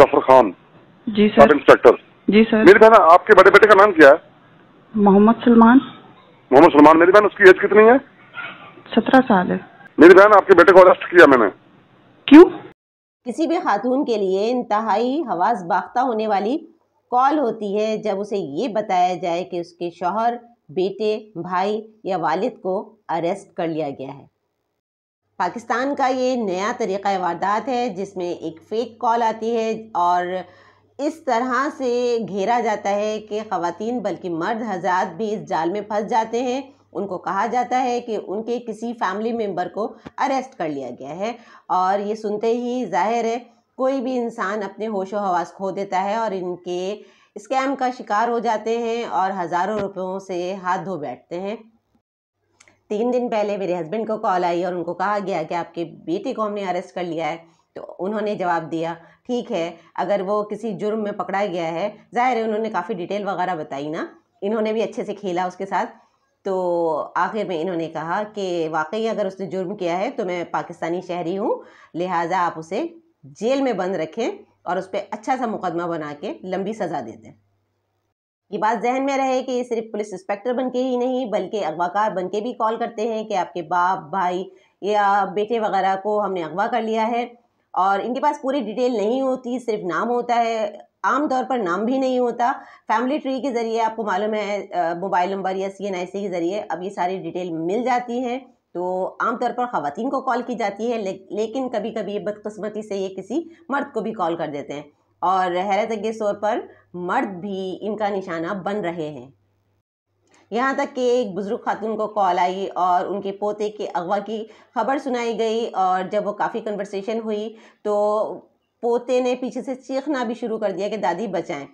Zafar Khan ji sir inspector ji sir मेरी बहन आपके बड़े बेटे का नाम क्या है मोहम्मद सलमान मोहम्मद सलमान मेरी बहन उसकी एज कितनी है सत्रह साल है मेरी बहन आपके बेटे को अरेस्ट किया मैंने क्यों किसी भी खातून के लिए इंतहाई हवास बाख्ता होने वाली कॉल होती है जब उसे ये बताया जाए कि उसके शोहर बेटे भाई या वालिद को अरेस्ट कर लिया गया है पाकिस्तान का ये नया तरीक़ा वारदात है जिसमें एक फ़ेक कॉल आती है और इस तरह से घेरा जाता है कि ख़वान बल्कि मर्द हजरात भी इस जाल में फंस जाते हैं उनको कहा जाता है कि उनके किसी फैमिली मेंबर को अरेस्ट कर लिया गया है और ये सुनते ही जाहिर है कोई भी इंसान अपने होशो हवास खो देता है और इनके स्कैम का शिकार हो जाते हैं और हज़ारों रुपयों से हाथ धो बैठते हैं तीन दिन पहले मेरे हस्बैंड को कॉल आई और उनको कहा गया कि आपके बेटे को हमने अरेस्ट कर लिया है तो उन्होंने जवाब दिया ठीक है अगर वो किसी जुर्म में पकड़ा गया है ज़ाहिर है उन्होंने काफ़ी डिटेल वगैरह बताई ना इन्होंने भी अच्छे से खेला उसके साथ तो आखिर में इन्होंने कहा कि वाकई अगर उसने जुर्म किया है तो मैं पाकिस्तानी शहरी हूँ लिहाजा आप उसे जेल में बंद रखें और उस पर अच्छा सा मुकदमा बना के लंबी सज़ा दे दें ये बात जहन में रहे कि ये सिर्फ पुलिस इंस्पेक्टर बन के ही नहीं बल्कि अगवाकार बन के भी कॉल करते हैं कि आपके बाप भाई या बेटे वगैरह को हमने अगवा कर लिया है और इनके पास पूरी डिटेल नहीं होती सिर्फ नाम होता है आम तौर पर नाम भी नहीं होता फैमिली ट्री के ज़रिए आपको मालूम है मोबाइल नंबर या सी एन आई सी के ज़रिए अब ये सारी डिटेल मिल जाती हैं तो आमतौर पर ख़वान को कॉल की जाती है ले, लेकिन कभी कभी बदकस्मती से ये किसी मर्द को भी कॉल कर देते हैं और हैरत अंगेज तौर पर मर्द भी इनका निशाना बन रहे हैं यहाँ तक कि एक बुज़ुर्ग खातून को कॉल आई और उनके पोते के अगवा की खबर सुनाई गई और जब वो काफ़ी कन्वर्सेशन हुई तो पोते ने पीछे से चीखना भी शुरू कर दिया कि दादी बचाएं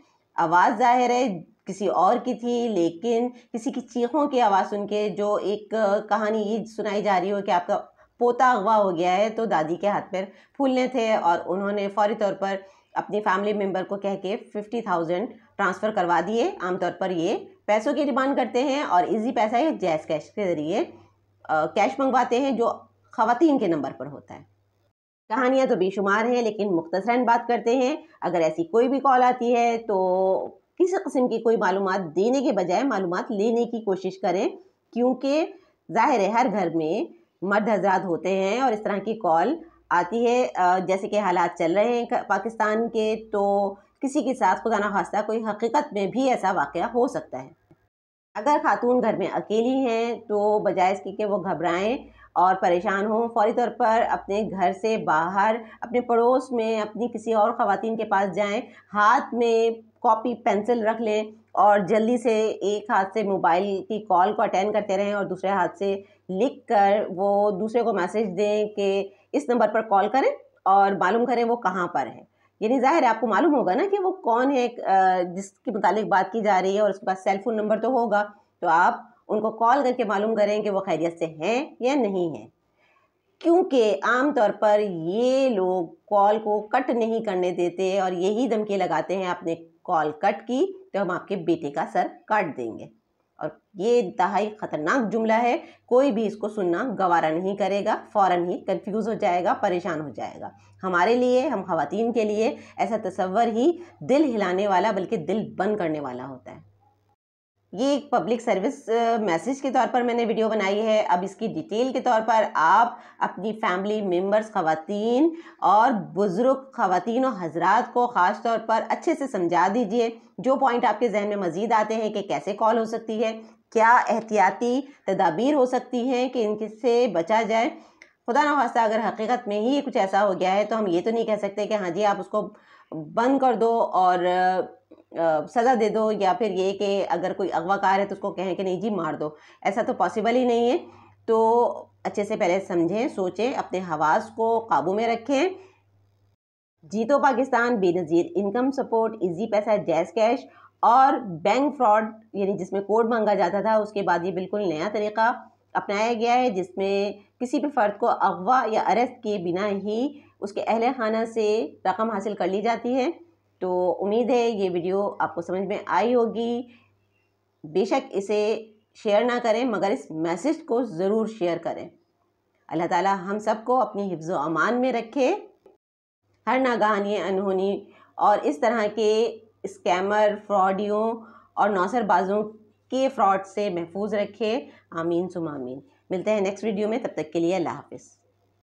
आवाज़ जाहिर है किसी और की थी लेकिन किसी की चीखों की आवाज़ सुन के जो एक कहानी ये सुनाई जा रही हो कि आपका पोता अगवा हो गया है तो दादी के हाथ पर फूलने थे और उन्होंने फौरी तौर पर अपने फैमिली मेम्बर को कह के फिफ्टी थाउजेंड ट्रांसफ़र करवा दिए आमतौर पर ये पैसों की डिमांड करते हैं और इजी पैसा या जैस कैश के ज़रिए कैश मंगवाते हैं जो ख़वान के नंबर पर होता है कहानियाँ तो बेशुमार हैं लेकिन मुख्तसरन बात करते हैं अगर ऐसी कोई भी कॉल आती है तो किसी कस्म की कोई मालूम देने के बजाय मालूम लेने की कोशिश करें क्योंकि ज़ाहिर है हर घर में मर्द हजरात होते हैं और इस तरह की कॉल आती है जैसे कि हालात चल रहे हैं पाकिस्तान के तो किसी के साथ खुदा ना खास्ता कोई हकीकत में भी ऐसा वाक़ हो सकता है अगर खातून घर में अकेली हैं तो बजाय इसके कि वो घबराएं और परेशान हों फौरी तौर पर अपने घर से बाहर अपने पड़ोस में अपनी किसी और ख़वान के पास जाएं हाथ में कॉपी पेंसिल रख लें और जल्दी से एक हाथ से मोबाइल की कॉल को अटेंड करते रहें और दूसरे हाथ से लिख कर वो दूसरे को मैसेज दें कि इस नंबर पर कॉल करें और मालूम करें वो कहाँ पर है यानी जाहिर है आपको मालूम होगा ना कि वो कौन है जिसके मुतालिक बात की जा रही है और उसके पास सेलफोन नंबर तो होगा तो आप उनको कॉल करके मालूम करें कि वो खैरियत से हैं या नहीं हैं क्योंकि आम तौर पर ये लोग कॉल को कट नहीं करने देते और यही धमकी लगाते हैं आपने कॉल कट की तो हम आपके बेटे का सर काट देंगे और ये इंतहाई ख़तरनाक जुमला है कोई भी इसको सुनना गवारा नहीं करेगा फ़ौर ही कन्फ्यूज़ हो जाएगा परेशान हो जाएगा हमारे लिए हम खातन के लिए ऐसा तस्वर ही दिल हिलाने वाला बल्कि दिल बंद करने वाला होता है ये एक पब्लिक सर्विस मैसेज के तौर पर मैंने वीडियो बनाई है अब इसकी डिटेल के तौर पर आप अपनी फैमिली मेंबर्स ख़वातीन और बुज़ुर्ग ख़वातीन और हजरात को ख़ास तौर पर अच्छे से समझा दीजिए जो पॉइंट आपके जहन में मज़ीद आते हैं कि कैसे कॉल हो सकती है क्या एहतियाती तदाबीर हो सकती हैं कि इनसे बचा जाए खुदा ना खास्ता अगर हकीकत में ही कुछ ऐसा हो गया है तो हम ये तो नहीं कह सकते कि हाँ जी आप उसको बंद कर दो और सज़ा दे दो या फिर ये कि अगर कोई अगवाकार है तो उसको कहें कि नहीं जी मार दो ऐसा तो पॉसिबल ही नहीं है तो अच्छे से पहले समझें सोचें अपने हवास को काबू में रखें Jeeto Pakistan Benazir income support Easypaisa JazzCash और बैंक फ्रॉड यानी जिसमें कोड मांगा जाता था उसके बाद ये बिल्कुल नया तरीका अपनाया गया है जिसमें किसी भी फ़र्द को अगवा या अरेस्ट किए बिना ही उसके अहल खाना से रकम हासिल कर ली जाती है तो उम्मीद है ये वीडियो आपको समझ में आई होगी बेशक इसे शेयर ना करें मगर इस मैसेज को ज़रूर शेयर करें अल्लाह ताला हम सबको अपनी हिफ्ज़ अमान में रखे हर नागहानी अनहोनी और इस तरह के स्कैमर फ्रॉडियों और नौसरबाजों के फ्रॉड से महफूज रखे आमीन सुमामीन मिलते हैं नेक्स्ट वीडियो में तब तक के लिए अल्लाह हाफिज़